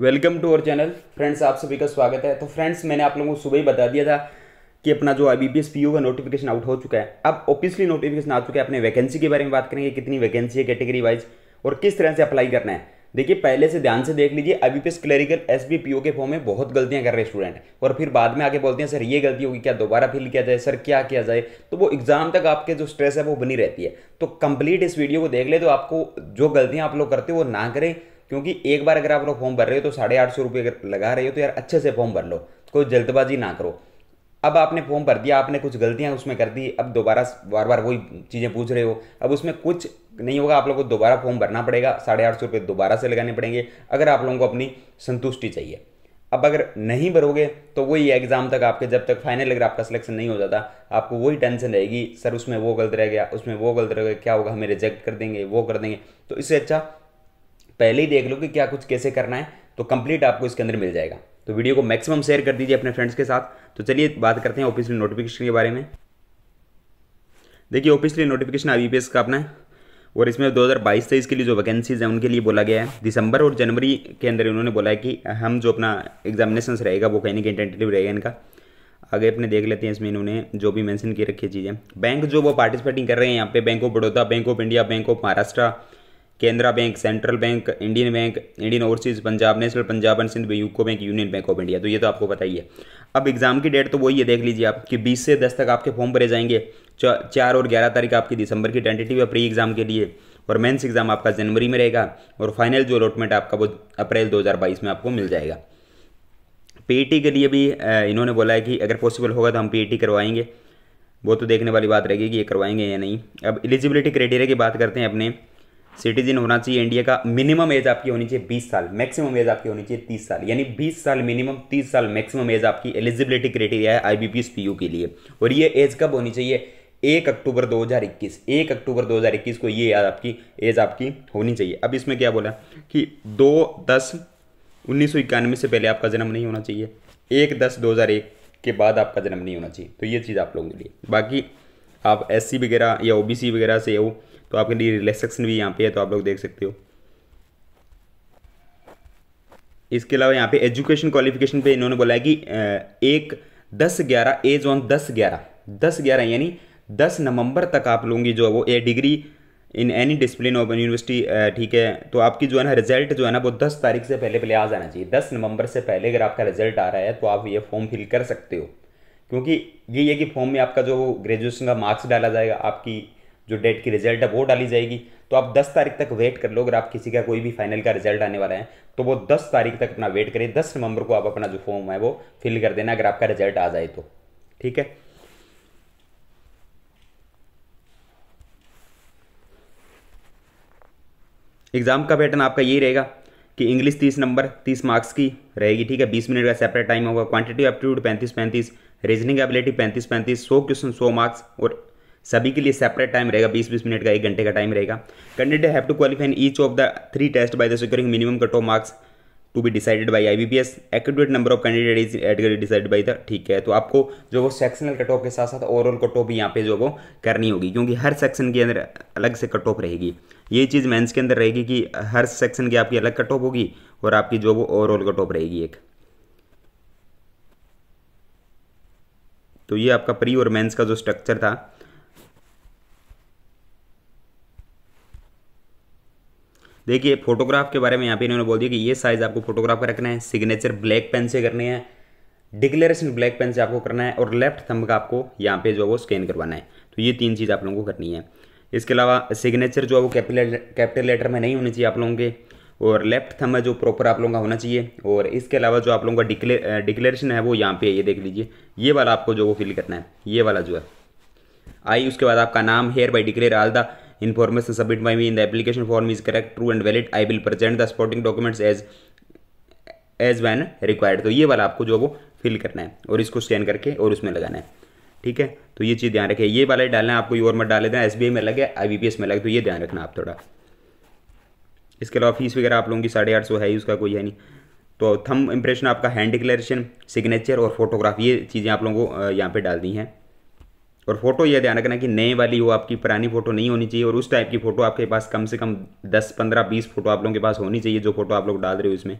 welcome to our channel friends आप सभी का स्वागत है तो फ्रेंड्स मैंने आप लोगों को सुबह ही बता दिया था कि अपना जो आई बी का नोटिफिकेशन आउट हो चुका है अब ऑफिसली नोटिफिकेशन आ चुका है अपने वैकेंसी के बारे में बात करेंगे कितनी वैकेंसी है कैटेगरी वाइज और किस तरह से अप्लाई करना है देखिए पहले से ध्यान से देख लीजिए I B clerical S B P O के फॉर्म में बहुत गलतियां कर रहे स्टूडेंट और फिर बाद में आके बोलते हैं सर ये गलती होगी क्या दोबारा फिल किया जाए सर क्या किया जाए तो वो एग्जाम तक आपके जो स्ट्रेस है वो बनी रहती है तो कंप्लीट इस वीडियो को देख ले तो आपको जो गलतियाँ आप लोग करते हो वो ना करें क्योंकि एक बार अगर आप लोग फॉर्म भर रहे हो तो साढ़े आठ सौ रुपये अगर लगा रहे हो तो यार अच्छे से फॉर्म भर लो कोई जल्दबाजी ना करो अब आपने फॉर्म भर दिया आपने कुछ गलतियां उसमें कर दी अब दोबारा बार बार वही चीज़ें पूछ रहे हो अब उसमें कुछ नहीं होगा आप लोगों को दोबारा फॉर्म भरना पड़ेगा साढ़े आठ सौ रुपये दोबारा से लगाने पड़ेंगे अगर आप लोगों को अपनी संतुष्टि चाहिए अब अगर नहीं भरोगे तो वही एग्ज़ाम तक आपके जब तक फाइनल अगर आपका सिलेक्शन नहीं हो जाता आपको वही टेंशन रहेगी सर उसमें वो गलत रह गया उसमें वो गलत रह गया क्या होगा हमें रिजेक्ट कर देंगे वो कर देंगे तो इससे अच्छा पहले ही देख लो कि क्या कुछ कैसे करना है तो कंप्लीट आपको इसके अंदर मिल जाएगा तो वीडियो को मैक्सिमम शेयर कर दीजिए अपने फ्रेंड्स के साथ तो चलिए बात करते हैं ऑफिशियल नोटिफिकेशन के बारे में देखिए ऑफिशियली नोटिफिकेशन आई का अपना है और इसमें 2022 तेईस के लिए जो वैकेंसीज हैं उनके लिए बोला गया है दिसंबर और जनवरी के अंदर इन्होंने बोला है कि हम जो अपना एग्जामिनेशन रहेगा वो कहीं ना कहीं टेंटेटिव रहेगा इनका आगे अपने देख लेते हैं इसमें इन्होंने जो भी मेंशन की रखी चीज़ें बैंक जो वो पार्टिसिपेटिंग कर रहे हैं यहाँ पे bank of Baroda bank of India bank of Maharashtra Canara bank central bank Indian bank Indian overseas Punjab national Punjab and Sind UCO bank union bank of India तो ये तो आपको पता ही है अब एग्जाम की डेट तो वही है देख लीजिए आप कि 20 से 10 तक आपके फॉर्म भरे जाएंगे चार और ग्यारह तारीख आपकी दिसंबर की टेंटेटिव है प्री एग्जाम के लिए और मेन्स एग्जाम आपका जनवरी में रहेगा और फाइनल जो अलॉटमेंट आपका वो अप्रैल दो में आपको मिल जाएगा पीईटी के लिए भी इन्होंने बोला है कि अगर पॉसिबल होगा तो हम पीईटी करवाएंगे वो तो देखने वाली बात रहेगी कि ये करवाएंगे या नहीं अब एलिजिबिलिटी क्राइटेरिया की बात करते हैं अपने सिटीजन होना चाहिए इंडिया का मिनिमम एज आपकी होनी चाहिए बीस साल मैक्सिमम एज आपकी होनी चाहिए तीस साल यानी बीस साल मिनिमम तीस साल मैक्सिमम एज आपकी एलिजिबिलिटी क्राइटेरिया है आई बी के लिए और ये एज कब होनी चाहिए एक अक्टूबर 2021 एक अक्टूबर 2021 को ये याद आपकी एज आपकी होनी चाहिए अब इसमें क्या बोला कि दो दस उन्नीस से पहले आपका जन्म नहीं होना चाहिए एक दस दो के बाद आपका जन्म नहीं होना चाहिए तो ये चीज़ आप लोगों के लिए बाकी आप एस वगैरह या ओ वगैरह से हो तो आपके लिए रिलैक्सेशन भी यहाँ पे है तो आप लोग देख सकते हो इसके अलावा यहाँ पे एजुकेशन क्वालिफिकेशन पे इन्होंने बोला है कि एक दस ग्यारह एज ऑन दस ग्यारह दस ग्यारह यानी दस नवंबर तक आप लोगों की जो है वो a degree in any discipline of university ठीक है तो आपकी जो है ना रिजल्ट जो है ना वो दस तारीख से पहले पहले आ जाना चाहिए दस नवंबर से पहले अगर आपका रिजल्ट आ रहा है तो आप ये फॉर्म फिल कर सकते हो क्योंकि ये है कि फॉर्म में आपका जो ग्रेजुएशन का मार्क्स डाला जाएगा आपकी जो डेट की रिजल्ट है वो डाली जाएगी तो आप 10 तारीख तक वेट कर लो अगर आप किसी का कोई भी फाइनल का रिजल्ट आने वाला है तो वो 10 तारीख तक अपना वेट करें 10 नवंबर को आप अपना जो फॉर्म है वो फिल कर देना अगर आपका रिजल्ट आ जाए तो ठीक है एग्जाम का पैटर्न आपका यही रहेगा कि इंग्लिश तीस नंबर तीस मार्क्स की रहेगी ठीक है बीस मिनट का सेपरेट टाइम होगा क्वांटिटी एप्टीट्यूड पैंतीस पैंतीस रीजनिंग एबिलिटी पैंतीस पैंतीस सौ क्वेश्चन सौ मार्क्स और सभी के लिए सेपरेट टाइम रहेगा 20-20 मिनट का एक घंटे का टाइम रहेगा candidate have to qualify each of the three test by the securing minimum cut off marks to be decided by IBPS be adequate number of candidate is category decided by the ठीक है तो आपको जो वो sectional cut off के साथ साथ overall cut off भी यहाँ पे जो वो करनी होगी क्योंकि हर सेक्शन के अंदर अलग से कट ऑफ रहेगी ये चीज़ मेंस के अंदर रहेगी कि हर सेक्शन की आपकी अलग कट ऑफ होगी और आपकी जो वो ओवरऑल कट ऑफ रहेगी एक तो ये आपका प्री और मेंस का जो स्ट्रक्चर था देखिए फोटोग्राफ के बारे में यहाँ पे इन्होंने बोल दिया कि ये साइज़ आपको फोटोग्राफ का रखना है सिग्नेचर ब्लैक पेन से करने हैं डिक्लेरेशन ब्लैक पेन से आपको करना है और लेफ्ट थंब का आपको यहाँ पे जो है वो स्कैन करवाना है तो ये तीन चीज़ आप लोगों को करनी है इसके अलावा सिग्नेचर जो है वो कैपिटल कैपिटल लेटर में नहीं होनी चाहिए आप लोगों के और लेफ्ट थंब है जो प्रॉपर आप लोगों का होना चाहिए और इसके अलावा जो आप लोगों का डिक्लेरेशन है वो यहाँ पे ये देख लीजिए ये वाला आपको जो वो फिल करना है ये वाला जो है आई उसके बाद आपका नाम hereby declare all the information submitted by me in the application form is correct true and valid i will present the supporting documents as as when required तो ये वाला आपको जो वो फिल करना है और इसको स्कैन करके और उसमें लगाना है ठीक है तो ये चीज़ ध्यान रखें ये वाला डालना है आपको ये मत डाल देना एस में लगे आई में लगे तो ये ध्यान रखना आप थोड़ा इसके अलावा फीस वगैरह आप लोगों की साढ़े आठ सौ है ही उसका कोई है नहीं तो थम इम्प्रेशन आपका हैंड डिक्लेरेशन सिग्नेचर और फोटोग्राफ ये चीज़ें आप लोगों को यहाँ पर डाल दी हैं और फोटो यह ध्यान रखना कि नए वाली हो आपकी पुरानी फोटो नहीं होनी चाहिए और उस टाइप की फोटो आपके पास कम से कम दस पंद्रह बीस फोटो आप लोगों के पास होनी चाहिए जो फोटो आप लोग डाल रहे हो इसमें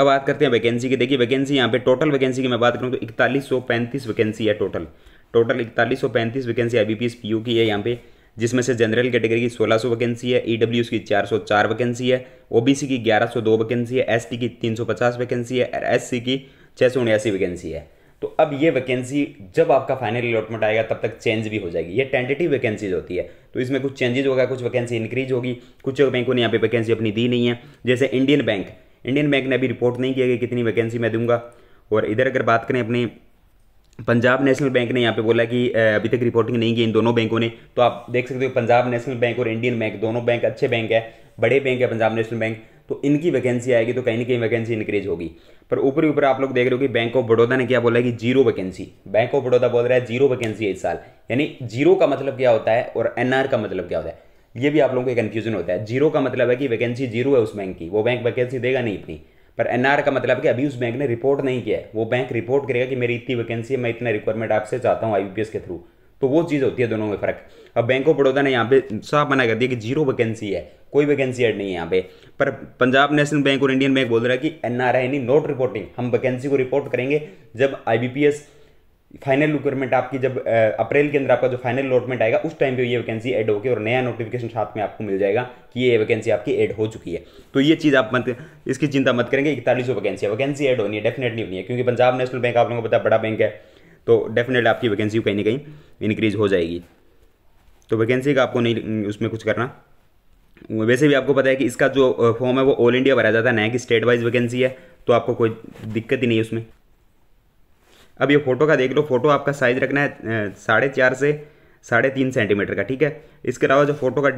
अब बात करते हैं वैकेंसी की देखिए वैकेंसी यहाँ पे टोटल वैकेंसी की मैं बात करूँ तो इकतालीस सौ पैंतीस वैकेंसी है टोटल टोटल इकतालीस सौ पैंतीस vacancy I B P S P U की है यहाँ पे जिसमें से जनरल कैटेगरी की 1600 वैकेंसी है ई e डब्ल्यू की 404 वैकेंसी है ओबीसी की 1102 वैकेंसी है एसटी की 350 वैकेंसी है और एससी की छः वैकेंसी है तो अब ये वैकेंसी जब आपका फाइनल अलॉटमेंट आएगा तब तक चेंज भी हो जाएगी ये टेंटेटिव वैकेंसीज होती है तो इसमें कुछ चेंजेस होगा कुछ वैकेंसी इंक्रीज होगी कुछ बैंकों ने यहाँ पे वैकेंसी अपनी दी नहीं है जैसे इंडियन बैंक इंडियन बैंक ने अभी रिपोर्ट नहीं किया कि कितनी वैकेंसी मैं दूंगा और इधर अगर बात करें अपनी पंजाब नेशनल बैंक ने यहाँ पे बोला कि अभी तक रिपोर्टिंग नहीं की इन दोनों बैंकों ने तो आप देख सकते हो पंजाब नेशनल बैंक और इंडियन बैंक दोनों बैंक अच्छे बैंक है बड़े बैंक है पंजाब नेशनल बैंक तो इनकी वैकेंसी आएगी तो कहीं ना कहीं वैकेंसी इंक्रीज होगी पर ऊपर ऊपर आप लोग देख रहे हो कि बैंक ऑफ बड़ौदा ने क्या बोला कि zero vacancy bank of Baroda बोल रहा है जीरो वैकेंसी है इस साल यानी जीरो का मतलब क्या होता है और एनआर का मतलब क्या होता है ये भी आप लोगों को कन्फ्यूजन होता है जीरो का मतलब है कि वैकेंसी जीरो है उस बैंक की वो बैंक वैकेंसी देगा नहीं इतनी पर एनआर का मतलब कि अभी उस बैंक ने रिपोर्ट नहीं किया है वो बैंक रिपोर्ट करेगा कि मेरी इतनी वैकेंसी है मैं इतना रिक्वायरमेंट आपसे चाहता हूँ आईपीएस के थ्रू तो वो चीज़ होती है दोनों में फ़र्क अब बैंक ऑफ बड़ौदा ने यहाँ पे साफ मना कर दिया कि जीरो वैकेंसी है कोई वैकेंसी ऐड नहीं है यहाँ पे पर पंजाब नेशनल बैंक और इंडियन बैंक बोल रहा है कि N R I not reporting हम वैकेंसी को रिपोर्ट करेंगे जब आई फाइनल रिक्वायरमेंट आपकी जब अप्रैल के अंदर आपका जो फाइनल अलॉटमेंट आएगा उस टाइम पे ये वैकेंसी ऐड होगी और नया नोटिफिकेशन साथ में आपको मिल जाएगा कि ये वैकेंसी आपकी ऐड हो चुकी है तो ये चीज़ आप मत इसकी चिंता मत करेंगे इकतालीस सौ वैकेंसी है वैकेंसी ऐड होनी है डेफिनेटली होनी है क्योंकि पंजाब नेशनल बैंक आप लोगों को पता बड़ा बैंक है तो डेफिनेटली आपकी वैकेंसी कहीं ना कहीं इंक्रीज हो जाएगी तो वैकेंसी का आपको नहीं उसमें कुछ करना वैसे भी आपको पता है कि इसका जो फॉर्म है वो ऑल इंडिया भरा जाता है ना कि स्टेट वाइज वैकेंसी है तो आपको कोई दिक्कत ही नहीं है उसमें अब ये फ़ोटो का देख लो फ़ोटो आपका साइज़ रखना है साढ़े चार से साढ़े तीन सेंटीमीटर का ठीक है इसके अलावा जो फोटो का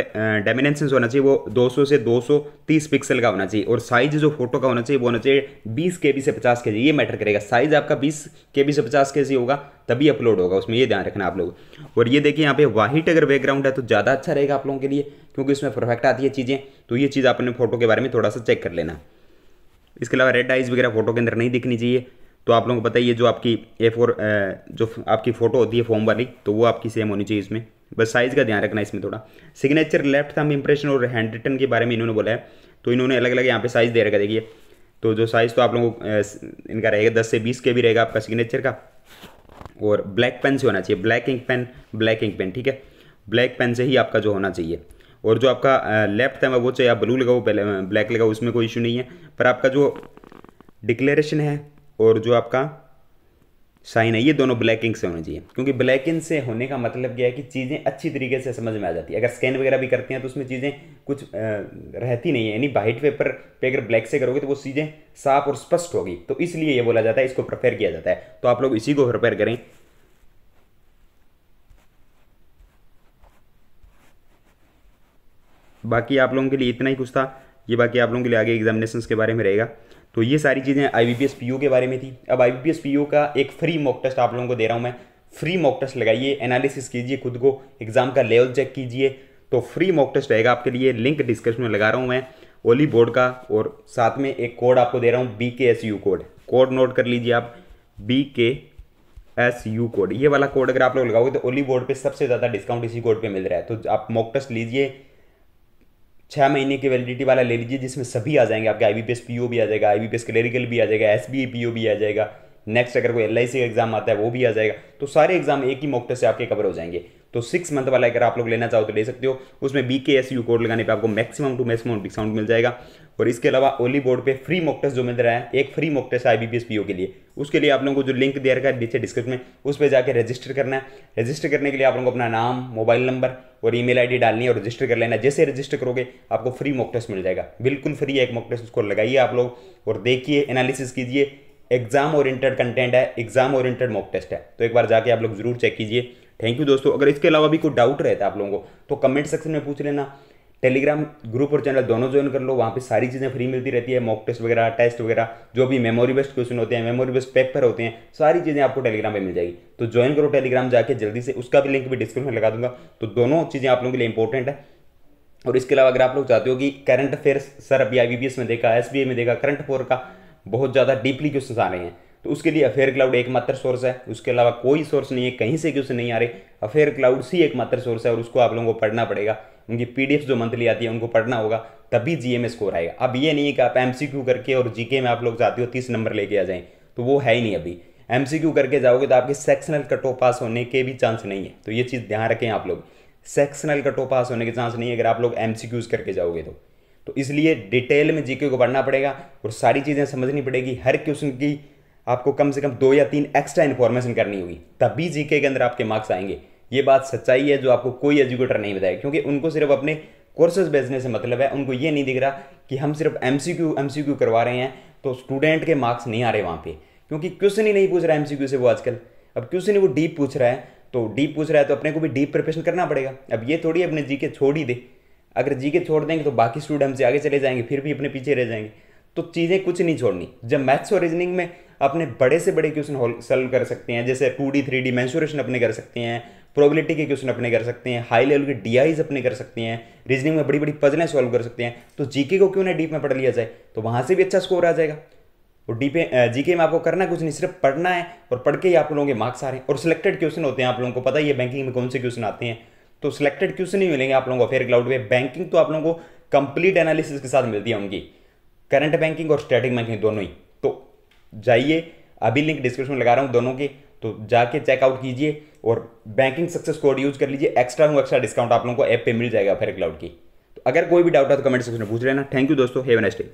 डेमिनेंसेंस होना चाहिए वो 200 से 230 पिक्सल का होना चाहिए और साइज जो फोटो का होना चाहिए वो होना चाहिए बीस के से पचास के ये मैटर करेगा साइज आपका बीस के से पचास के होगा तभी अपलोड होगा उसमें ये ध्यान रखना आप लोग और ये देखिए यहाँ पे वाइट अगर बैकग्राउंड है तो ज़्यादा अच्छा रहेगा आप लोगों के लिए क्योंकि इसमें परफेक्ट आती है चीज़ें तो ये चीज़ आपने फोटो के बारे में थोड़ा सा चेक कर लेना इसके अलावा रेड आइज़ वगैरह फोटो के अंदर नहीं दिखनी चाहिए तो आप लोगों को पता ही है जो आपकी ए फोर जो आपकी फ़ोटो होती है फॉर्म वाली तो वो आपकी सेम होनी चाहिए इसमें बस साइज़ का ध्यान रखना इसमें थोड़ा सिग्नेचर लेफ्ट थम इंप्रेशन और हैंड रिटन के बारे में इन्होंने बोला है तो इन्होंने अलग अलग यहाँ पे साइज़ दे रखा देखिए तो जो साइज़ तो आप लोगों को इनका रहेगा दस से बीस के भी रहेगा आपका सिग्नेचर का और ब्लैक पेन से होना चाहिए black ink pen black ink pen ठीक है ब्लैक पेन से ही आपका जो होना चाहिए और जो आपका लेफ्ट थम है वो चाहिए आप ब्लू लगाओ ब्लैक लगाओ उसमें कोई इशू नहीं है पर आपका जो डिक्लेरेशन है और जो आपका शाइन है ये दोनों ब्लैक इंक से होने चाहिए क्योंकि ब्लैक इंक से होने का मतलब क्या है कि चीज़ें अच्छी तरीके से समझ में आ जाती है अगर स्कैन वगैरह भी करते हैं तो उसमें चीज़ें कुछ आ, रहती नहीं है यानी वाइट पेपर पे अगर ब्लैक से करोगे तो वो चीज़ें साफ और स्पष्ट होगी तो इसलिए ये बोला जाता है इसको प्रिपेयर किया जाता है तो आप लोग इसी को प्रिपेयर करें बाकी आप लोगों के लिए इतना ही कुछ था ये बाकी आप लोगों के लिए आगे एग्जामिनेशन के बारे में रहेगा तो ये सारी चीज़ें आई बी के बारे में थी अब आई बी का एक फ्री मॉक टेस्ट आप लोगों को दे रहा हूँ मैं फ्री मॉक टेस्ट लगाइए एनालिसिस कीजिए खुद को एग्जाम का लेवल चेक कीजिए तो फ्री मॉक टेस्ट रहेगा आपके लिए लिंक डिस्क्रिप्शन में लगा रहा हूँ मैं ओली बोर्ड का और साथ में एक कोड आपको दे रहा हूँ B K S U code code note कर लीजिए आप B K S U code ये वाला कोड अगर आप लोग लगाओगे तो ओली बोर्ड पर सबसे ज़्यादा डिस्काउंट इसी कोड पर मिल रहा है तो आप मॉक टेस्ट लीजिए छः महीने की वैलिडिटी वाला ले लीजिए जिसमें सभी आ जाएंगे आपके I B S P O भी आ जाएगा आई बी एस क्लरिकल भी आ जाएगा एस बी पी ओ भी आ जाएगा नेक्स्ट अगर कोई एल आई सी का एग्जाम आता है वो भी आ जाएगा तो सारे एग्जाम एक ही मौके से आपके कवर हो जाएंगे तो सिक्स मंथ वाला अगर आप लोग लेना चाहो तो ले सकते हो उसमें B K S U code लगाने पे आपको मैक्सिमम टू मैक्सिमम डिस्काउंट मिल जाएगा और इसके अलावा ओली बोर्ड पे फ्री मॉक टेस्ट जो मिल रहा है एक free mock test I B P के लिए उसके लिए आप लोगों को जो लिंक दे रखा है नीचे डिस्क्रिप्शन में उस पर जाकर रजिस्टर करना है रजिस्टर करने के लिए आप लोगों को अपना नाम मोबाइल नंबर और ईमेल आईडी डालनी है और रजिस्टर कर लेना जैसे रजिस्टर करोगे आपको फ्री मॉक टेस्ट मिल जाएगा बिल्कुल फ्री है एक मॉक टेस्ट उसको लगाइए आप लोग और देखिए एनालिसिस कीजिए एग्जाम ओरिएंटेड कंटेंट है एग्जाम ओरिएंटेड मॉक टेस्ट है तो एक बार जाके आप लोग जरूर चेक कीजिए थैंक यू दोस्तों अगर इसके अलावा भी कोई डाउट रहता है आप लोगों को तो कमेंट सेक्शन में पूछ लेना टेलीग्राम ग्रुप और चैनल दोनों ज्वाइन कर लो वहाँ पे सारी चीज़ें फ्री मिलती रहती है मॉक टेस्ट वगैरह टेस्ट वगैरह जो भी मेमोरी बेस्ड क्वेश्चन होते हैं मेमोरी बेस्ड पेपर होते हैं सारी चीज़ें आपको टेलीग्राम पे मिल जाएगी तो ज्वाइन करो टेलीग्राम जाके जल्दी से उसका भी लिंक भी डिस्क्रिप्शन में लगा दूंगा तो दोनों चीज़ें आप लोगों के लिए इंपॉर्टेंट है और इसके अलावा अगर आप लोग चाहते हो कि करंट अफेयर्स सर अभी आई में देखा एस में देखा करंट फोर का बहुत ज़्यादा डीपली क्वेश्चन आ रहे हैं तो उसके लिए अफेयर क्लाउड एकमात्र सोर्स है उसके अलावा कोई सोर्स नहीं है कहीं से क्यों से नहीं आ रहे अफेयर क्लाउड सी एकमात्र सोर्स है और उसको आप लोगों को पढ़ना पड़ेगा उनकी पी जो मंथली आती है उनको पढ़ना होगा तभी जी एम स्कोर आएगा अब ये नहीं है कि आप एम करके और जी में आप लोग जाते हो तीस नंबर लेके आ जाएँ तो वो है ही नहीं अभी एम करके जाओगे तो आपके सेक्शनल कट ऑफ पास होने के भी चांस नहीं है तो ये चीज़ ध्यान रखें आप लोग सेक्शनल कट ऑफ पास होने के चांस नहीं है अगर आप लोग एम करके जाओगे तो तो इसलिए डिटेल में जीके को पढ़ना पड़ेगा और सारी चीज़ें समझनी पड़ेगी हर क्वेश्चन की आपको कम से कम दो या तीन एक्स्ट्रा इन्फॉर्मेशन करनी होगी तभी जीके के अंदर आपके मार्क्स आएंगे ये बात सच्चाई है जो आपको कोई एजुकेटर नहीं बताएगा क्योंकि उनको सिर्फ अपने कोर्सेज बेचने से मतलब है उनको ये नहीं दिख रहा कि हम सिर्फ एम सी करवा रहे हैं तो स्टूडेंट के मार्क्स नहीं आ रहे वहाँ पर क्योंकि क्वेश्चन ही नहीं पूछ रहा है एम से वो आजकल अब क्वेश्चन ही वो डीप पूछ रहा है तो डीप पूछ रहा है तो अपने को भी डीप प्रिपरेशन करना पड़ेगा अब ये थोड़ी अपने जी के छोड़ ही दे अगर जी के छोड़ देंगे तो बाकी स्टूडेंट हमसे आगे चले जाएंगे फिर भी अपने पीछे रह जाएंगे तो चीज़ें कुछ नहीं छोड़नी जब मैथ्स और रीजनिंग में अपने बड़े से बड़े क्वेश्चन सॉल्व कर सकते हैं जैसे two D three D mensuration अपने कर सकते हैं प्रोबेबिलिटी के क्वेश्चन अपने कर सकते हैं हाई लेवल के डीआईज अपने कर सकते हैं रीजनिंग में बड़ी बड़ी पजलें सॉल्व कर सकते हैं तो जीके को क्यों ना डीप में पढ़ लिया जाए तो वहाँ से भी अच्छा स्कोर आ जाएगा और डीपे जीके में आपको करना कुछ नहीं सिर्फ पढ़ना है और पढ़ के ही आप लोगों के मार्क्स आ रहे हैं और सिलेक्टेड क्वेश्चन होते हैं आप लोगों को पता ही है बैंकिंग में कौन से क्वेश्चन आते हैं तो सिलेक्टेड क्वेश्चन ही मिलेंगे आप लोगों को फेयर क्लाउड पे बैंकिंग तो आप लोगों को कंप्लीट एनालिसिस के साथ मिलती है उनकी करंट बैंकिंग और स्टेटिक बैंकिंग दोनों ही जाइए अभी लिंक डिस्क्रिप्शन में लगा रहा हूँ दोनों के तो जाके चेकआउट कीजिए और बैंकिंग सक्सेस कोड यूज कर लीजिए एक्स्ट्रा हूँ एक्स्ट्रा डिस्काउंट आप लोगों को ऐप पे मिल जाएगा फेर क्लाउड की तो अगर कोई भी डाउट है तो कमेंट सेक्शन में पूछ लेना थैंक यू दोस्तों हैव नेक्स्ट डे